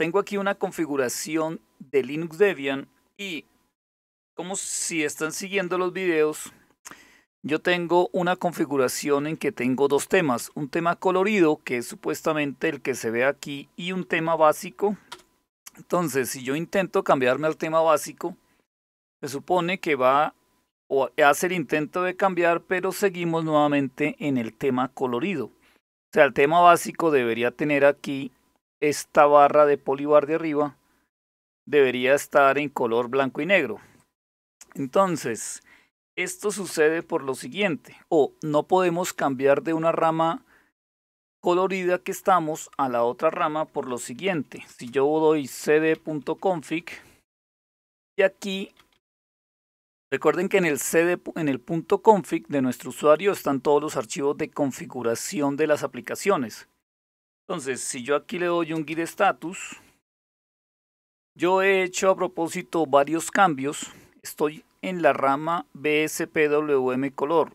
tengo aquí una configuración de Linux Debian y como si están siguiendo los videos, yo tengo una configuración en que tengo dos temas. Un tema colorido, que es supuestamente el que se ve aquí, y un tema básico. Entonces, si yo intento cambiarme al tema básico, se supone que va o hace el intento de cambiar, pero seguimos nuevamente en el tema colorido. O sea, el tema básico debería tener aquí esta barra de polibar de arriba debería estar en color blanco y negro. Entonces, esto sucede por lo siguiente, o no podemos cambiar de una rama colorida que estamos a la otra rama por lo siguiente. Si yo doy cd.config y aquí Recuerden que en el, CD, en el config de nuestro usuario están todos los archivos de configuración de las aplicaciones. Entonces, si yo aquí le doy un GUIDE status, yo he hecho a propósito varios cambios. Estoy en la rama BSPWM color.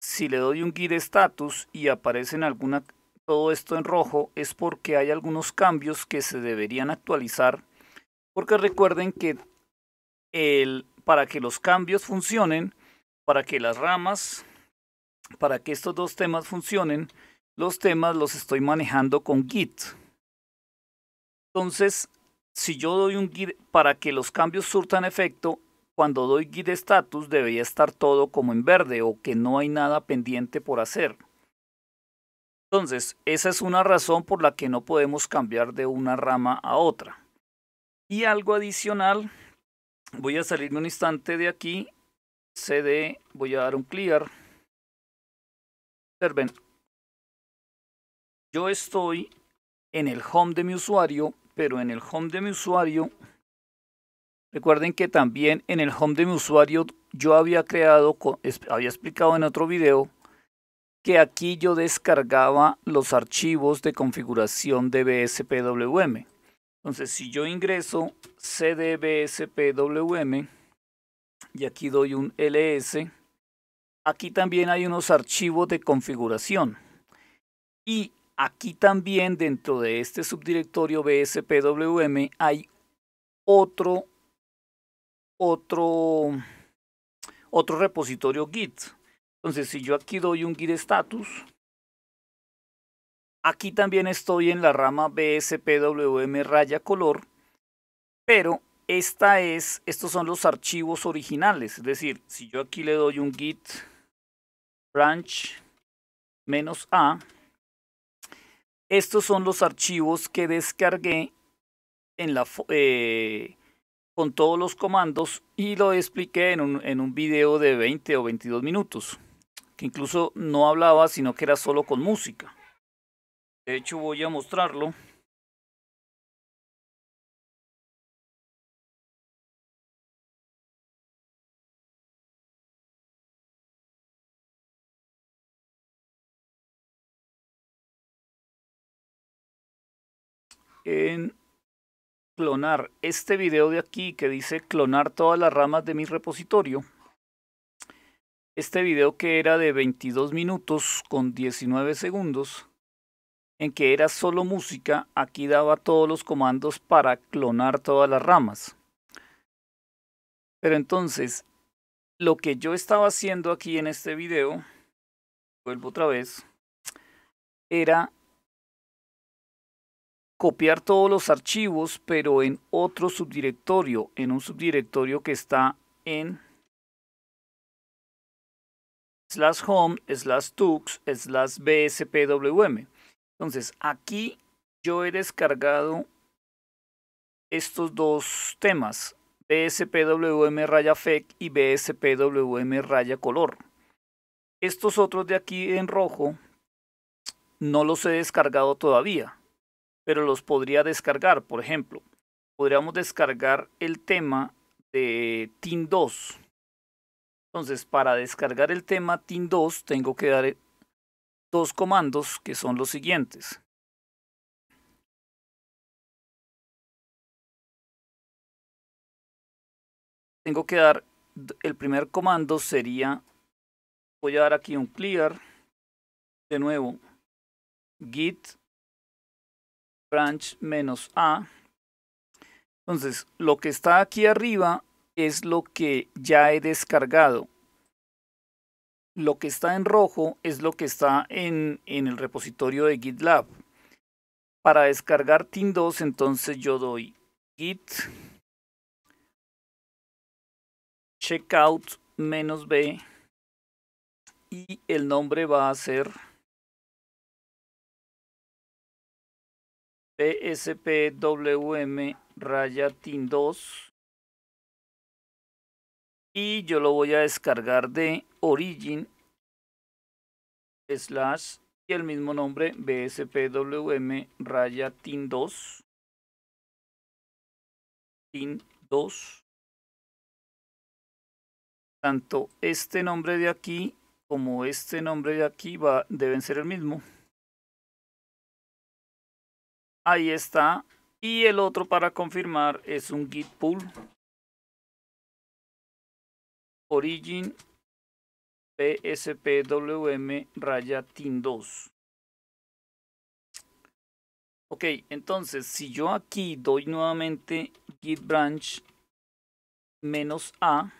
Si le doy un GUIDE status y aparecen alguna todo esto en rojo es porque hay algunos cambios que se deberían actualizar porque recuerden que el, para que los cambios funcionen, para que las ramas, para que estos dos temas funcionen, los temas los estoy manejando con Git. Entonces, si yo doy un Git para que los cambios surtan efecto, cuando doy Git status debería estar todo como en verde o que no hay nada pendiente por hacer. Entonces, esa es una razón por la que no podemos cambiar de una rama a otra. Y algo adicional, voy a salirme un instante de aquí, CD, voy a dar un clear yo estoy en el home de mi usuario, pero en el home de mi usuario, recuerden que también en el home de mi usuario yo había creado, había explicado en otro video, que aquí yo descargaba los archivos de configuración de BSPWM. Entonces, si yo ingreso cdbspwm y aquí doy un ls, aquí también hay unos archivos de configuración. Y Aquí también dentro de este subdirectorio BSPWM hay otro, otro, otro repositorio Git. Entonces, si yo aquí doy un Git status, aquí también estoy en la rama BSPWM raya color, pero esta es, estos son los archivos originales. Es decir, si yo aquí le doy un Git branch menos A, estos son los archivos que descargué eh, con todos los comandos y lo expliqué en un, en un video de 20 o 22 minutos, que incluso no hablaba, sino que era solo con música. De hecho, voy a mostrarlo. en clonar este video de aquí que dice clonar todas las ramas de mi repositorio. Este video que era de 22 minutos con 19 segundos, en que era solo música, aquí daba todos los comandos para clonar todas las ramas. Pero entonces, lo que yo estaba haciendo aquí en este video, vuelvo otra vez, era copiar todos los archivos, pero en otro subdirectorio, en un subdirectorio que está en slash home, slash tux, slash bspwm. Entonces, aquí yo he descargado estos dos temas, bspwm raya e y bspwm raya color. Estos otros de aquí en rojo no los he descargado todavía pero los podría descargar. Por ejemplo, podríamos descargar el tema de team 2. Entonces, para descargar el tema team 2, tengo que dar dos comandos que son los siguientes. Tengo que dar, el primer comando sería, voy a dar aquí un clear, de nuevo, git branch menos a. Entonces, lo que está aquí arriba es lo que ya he descargado. Lo que está en rojo es lo que está en, en el repositorio de GitLab. Para descargar team 2 entonces yo doy git checkout-b y el nombre va a ser raya tin 2 y yo lo voy a descargar de origin slash y el mismo nombre bspwm raya tin 2 tin 2 tanto este nombre de aquí como este nombre de aquí va, deben ser el mismo Ahí está. Y el otro para confirmar es un git pull. Origin PSPWM raya tin 2. Ok, entonces si yo aquí doy nuevamente git branch menos a,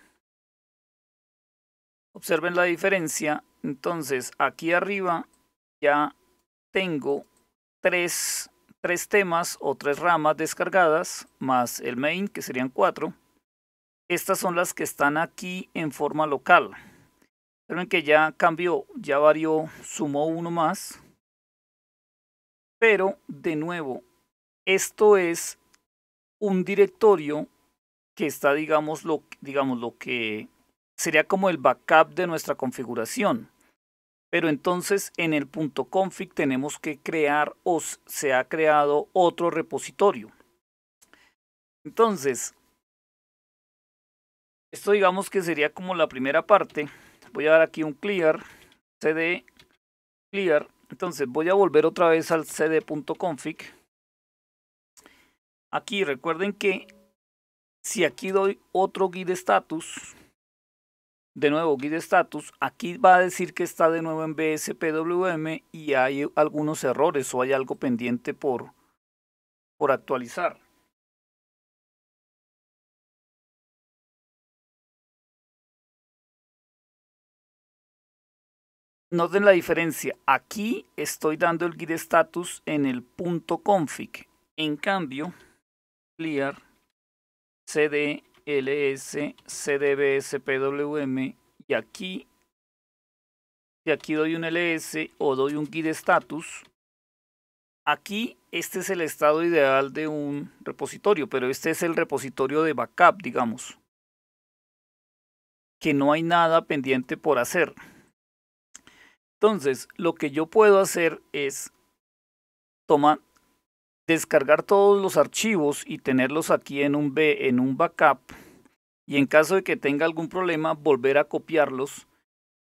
observen la diferencia. Entonces aquí arriba ya tengo tres tres temas o tres ramas descargadas, más el main, que serían cuatro. Estas son las que están aquí en forma local. pero en que ya cambió, ya varió, sumó uno más. Pero, de nuevo, esto es un directorio que está, digamos, lo, digamos, lo que sería como el backup de nuestra configuración. Pero entonces en el punto config tenemos que crear o se ha creado otro repositorio. Entonces, esto digamos que sería como la primera parte. Voy a dar aquí un clear, cd clear. Entonces voy a volver otra vez al cd.config. Aquí recuerden que si aquí doy otro guide status, de nuevo Guide Status, aquí va a decir que está de nuevo en BSPWM y hay algunos errores o hay algo pendiente por, por actualizar. Noten la diferencia, aquí estoy dando el Guide status en el punto config, en cambio, clear cd ls cdbs pwm y aquí y aquí doy un ls o doy un git status aquí este es el estado ideal de un repositorio pero este es el repositorio de backup digamos que no hay nada pendiente por hacer entonces lo que yo puedo hacer es toma, descargar todos los archivos y tenerlos aquí en un B, en un backup, y en caso de que tenga algún problema, volver a copiarlos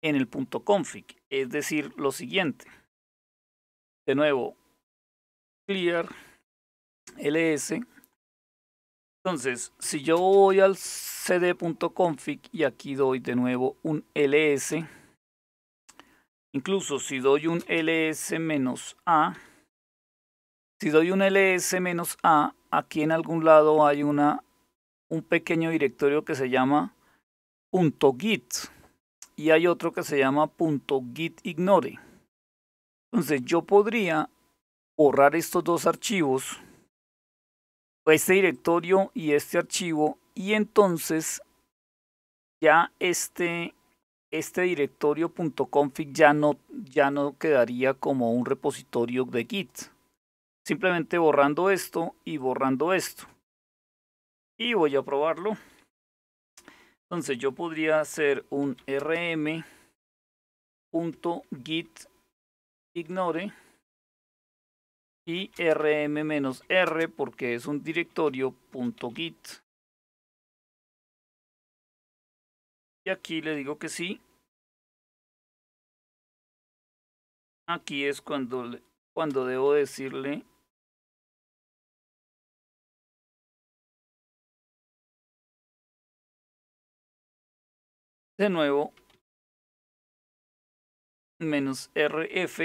en el punto config. Es decir, lo siguiente. De nuevo, clear ls. Entonces, si yo voy al cd.config y aquí doy de nuevo un ls, incluso si doy un ls-a, si doy un ls-a, aquí en algún lado hay un pequeño directorio que se llama .git y hay otro que se llama .gitignore. Entonces yo podría borrar estos dos archivos, este directorio y este archivo, y entonces ya este, este directorio .config ya no, ya no quedaría como un repositorio de Git. Simplemente borrando esto y borrando esto. Y voy a probarlo. Entonces yo podría hacer un rm.git ignore y rm-r porque es un directorio .git. Y aquí le digo que sí. Aquí es cuando, cuando debo decirle de nuevo menos rf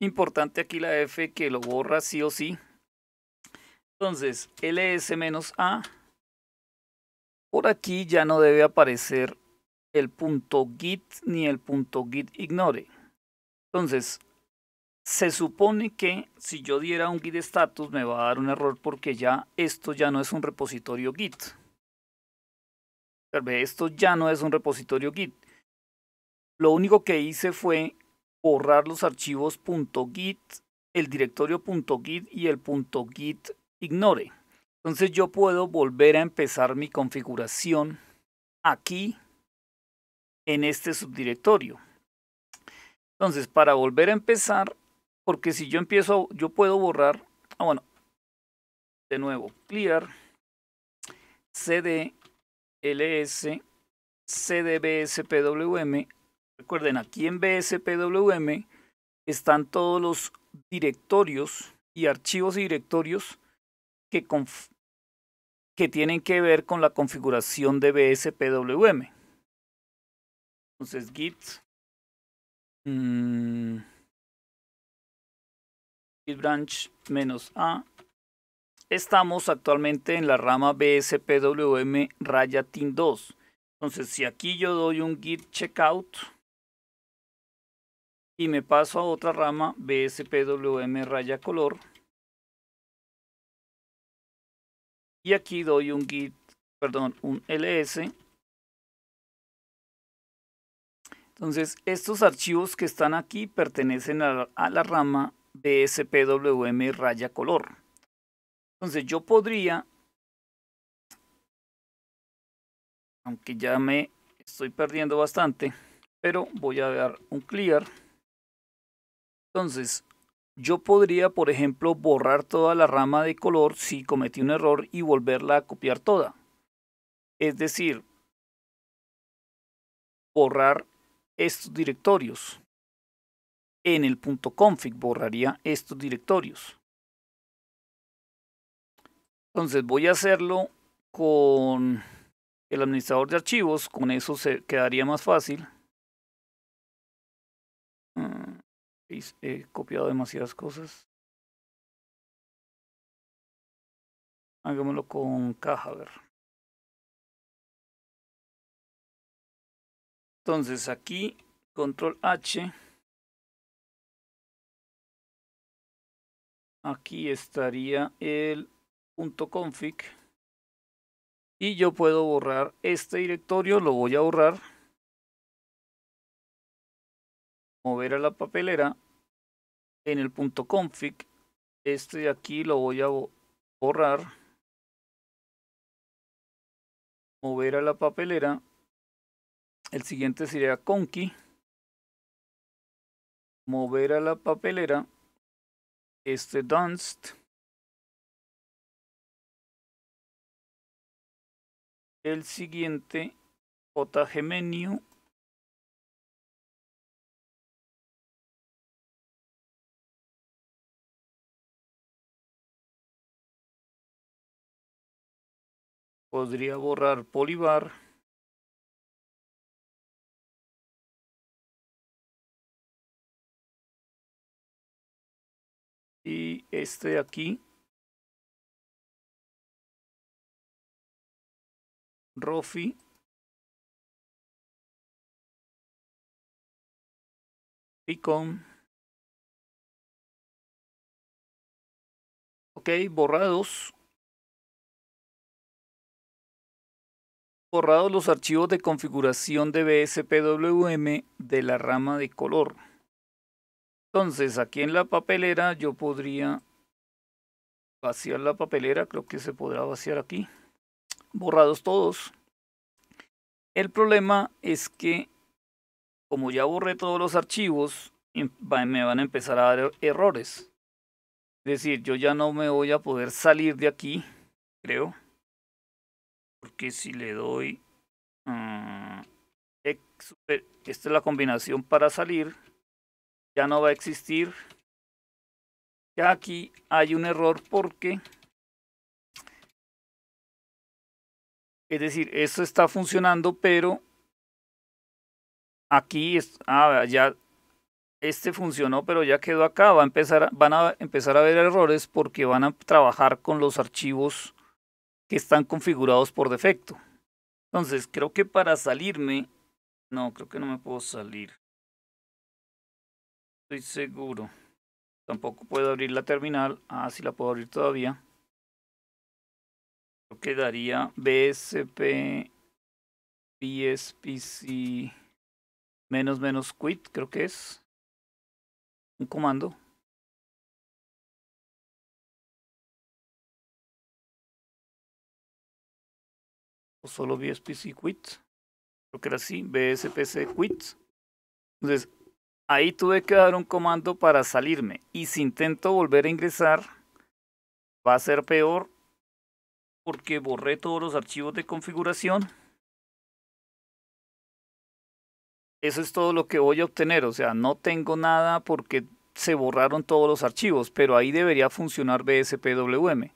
importante aquí la f que lo borra sí o sí entonces ls menos a por aquí ya no debe aparecer el punto git ni el punto git ignore entonces se supone que si yo diera un git status me va a dar un error porque ya esto ya no es un repositorio git esto ya no es un repositorio Git. Lo único que hice fue borrar los archivos .git, el directorio .git y el .git ignore. Entonces yo puedo volver a empezar mi configuración aquí en este subdirectorio. Entonces, para volver a empezar, porque si yo empiezo, yo puedo borrar, ah bueno, de nuevo, clear, cd LS, CDBSPWM. Recuerden, aquí en BSPWM están todos los directorios y archivos y directorios que, que tienen que ver con la configuración de BSPWM. Entonces, git. Mm, git branch menos a Estamos actualmente en la rama BSPWM raya team 2. Entonces, si aquí yo doy un git checkout y me paso a otra rama BSPWM raya color y aquí doy un git, perdón, un ls. Entonces, estos archivos que están aquí pertenecen a la, a la rama BSPWM raya color. Entonces yo podría, aunque ya me estoy perdiendo bastante, pero voy a dar un clear. Entonces yo podría, por ejemplo, borrar toda la rama de color si cometí un error y volverla a copiar toda. Es decir, borrar estos directorios. En el punto config borraría estos directorios. Entonces voy a hacerlo con el administrador de archivos, con eso se quedaría más fácil. Mm, he copiado demasiadas cosas. Hagámoslo con caja, ver. Entonces aquí, control H. Aquí estaría el config y yo puedo borrar este directorio, lo voy a borrar, mover a la papelera en el punto config, este de aquí lo voy a borrar, mover a la papelera, el siguiente sería conky, mover a la papelera, este danced, el siguiente JGmenu. podría borrar polibar y este de aquí Rofi PICOM Ok, borrados. Borrados los archivos de configuración de BSPWM de la rama de color. Entonces, aquí en la papelera yo podría vaciar la papelera. Creo que se podrá vaciar aquí borrados todos. El problema es que, como ya borré todos los archivos, em, me van a empezar a dar er, errores. Es decir, yo ya no me voy a poder salir de aquí, creo. Porque si le doy... Ah, esta es la combinación para salir. Ya no va a existir. Ya aquí hay un error porque Es decir, esto está funcionando, pero aquí, ah, ya este funcionó, pero ya quedó acá. empezar, van a empezar a ver errores porque van a trabajar con los archivos que están configurados por defecto. Entonces, creo que para salirme... No, creo que no me puedo salir. Estoy seguro. Tampoco puedo abrir la terminal. Ah, sí la puedo abrir todavía quedaría BSP, bspc, menos menos quit, creo que es. Un comando. O solo BSPC quit. Creo que era así, BSPC quit. Entonces, ahí tuve que dar un comando para salirme. Y si intento volver a ingresar, va a ser peor porque borré todos los archivos de configuración. Eso es todo lo que voy a obtener, o sea, no tengo nada porque se borraron todos los archivos, pero ahí debería funcionar BSPWM.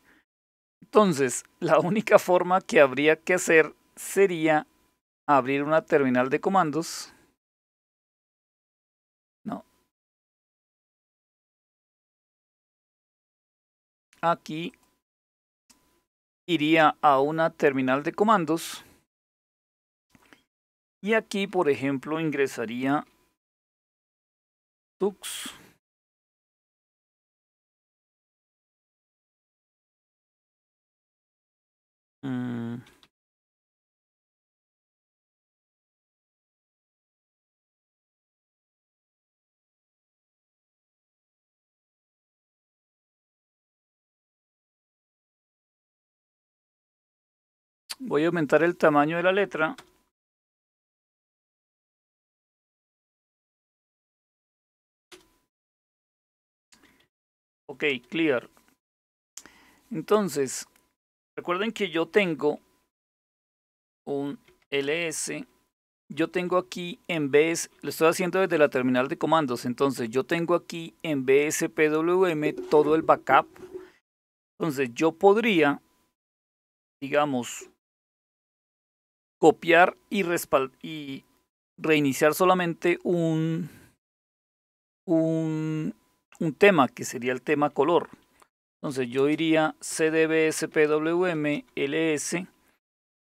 Entonces, la única forma que habría que hacer sería abrir una terminal de comandos. No. Aquí iría a una terminal de comandos. Y aquí, por ejemplo, ingresaría tux. Mm. Voy a aumentar el tamaño de la letra. Ok, clear. Entonces, recuerden que yo tengo un ls. Yo tengo aquí en bs lo estoy haciendo desde la terminal de comandos, entonces yo tengo aquí en bspwm todo el backup. Entonces yo podría, digamos, copiar y, y reiniciar solamente un, un, un tema, que sería el tema color. Entonces yo diría CDBSPWMLS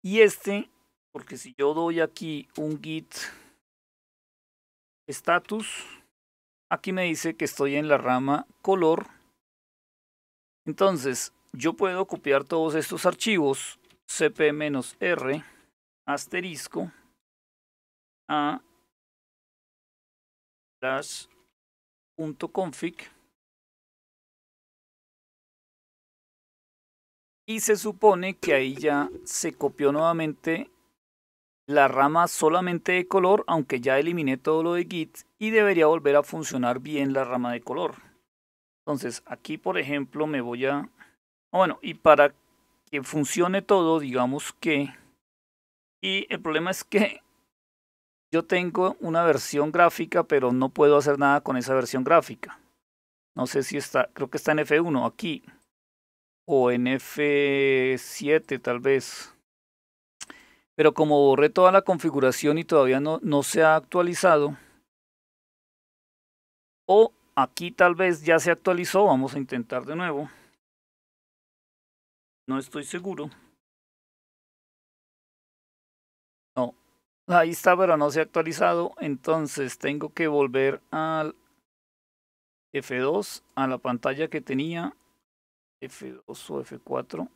y este, porque si yo doy aquí un git status, aquí me dice que estoy en la rama color. Entonces yo puedo copiar todos estos archivos cp-r asterisco a las punto config y se supone que ahí ya se copió nuevamente la rama solamente de color aunque ya eliminé todo lo de git y debería volver a funcionar bien la rama de color entonces aquí por ejemplo me voy a bueno y para que funcione todo digamos que y el problema es que yo tengo una versión gráfica, pero no puedo hacer nada con esa versión gráfica. No sé si está, creo que está en F1 aquí. O en F7 tal vez. Pero como borré toda la configuración y todavía no, no se ha actualizado. O aquí tal vez ya se actualizó. Vamos a intentar de nuevo. No estoy seguro. Ahí está, pero no se ha actualizado. Entonces tengo que volver al F2, a la pantalla que tenía. F2 o F4.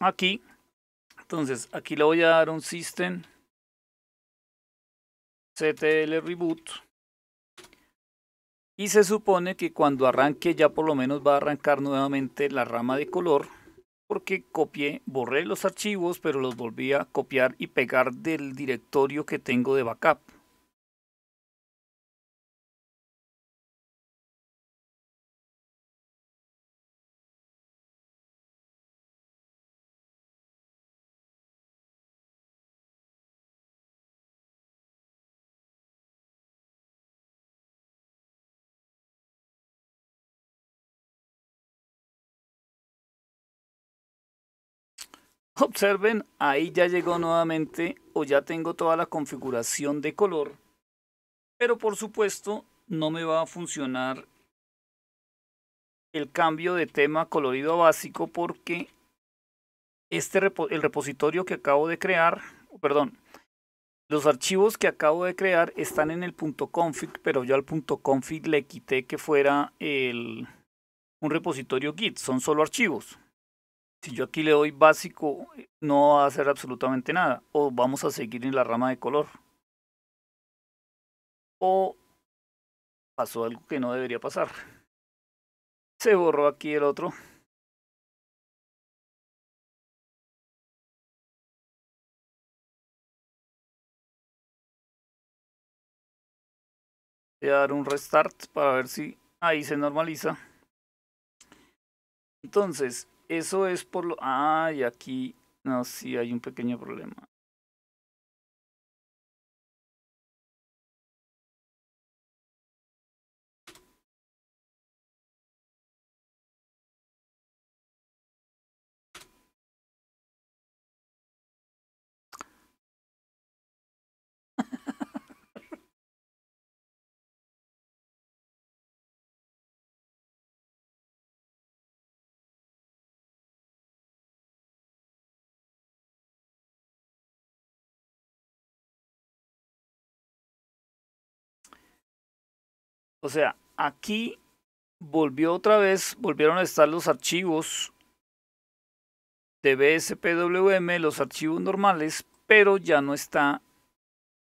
Aquí. Entonces, aquí le voy a dar un system. CTL Reboot. Y se supone que cuando arranque ya por lo menos va a arrancar nuevamente la rama de color porque copié, borré los archivos, pero los volví a copiar y pegar del directorio que tengo de backup. Observen, ahí ya llegó nuevamente o ya tengo toda la configuración de color. Pero por supuesto no me va a funcionar el cambio de tema colorido básico porque este el repositorio que acabo de crear, perdón, los archivos que acabo de crear están en el .config, pero yo al .config le quité que fuera el, un repositorio Git, son solo archivos si yo aquí le doy básico, no va a hacer absolutamente nada. O vamos a seguir en la rama de color. O pasó algo que no debería pasar. Se borró aquí el otro. Voy a dar un restart para ver si ahí se normaliza. Entonces, eso es por lo... Ah, y aquí... No, sí, hay un pequeño problema. O sea, aquí volvió otra vez, volvieron a estar los archivos de BSPWM, los archivos normales, pero ya no está,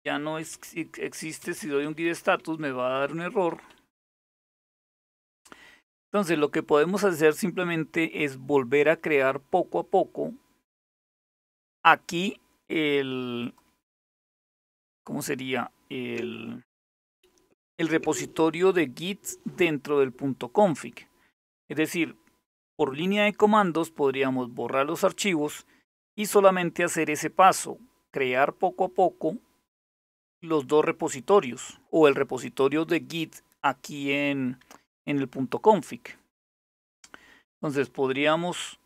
ya no existe, si doy un guide status me va a dar un error. Entonces lo que podemos hacer simplemente es volver a crear poco a poco aquí el, ¿cómo sería? El, repositorio de Git dentro del punto .config. Es decir, por línea de comandos podríamos borrar los archivos y solamente hacer ese paso, crear poco a poco los dos repositorios o el repositorio de Git aquí en, en el punto .config. Entonces podríamos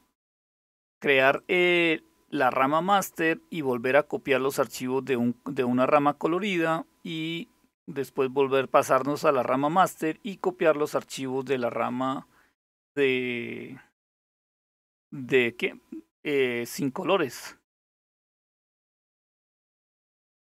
crear eh, la rama master y volver a copiar los archivos de, un, de una rama colorida y después volver pasarnos a la rama master y copiar los archivos de la rama de de qué eh, sin colores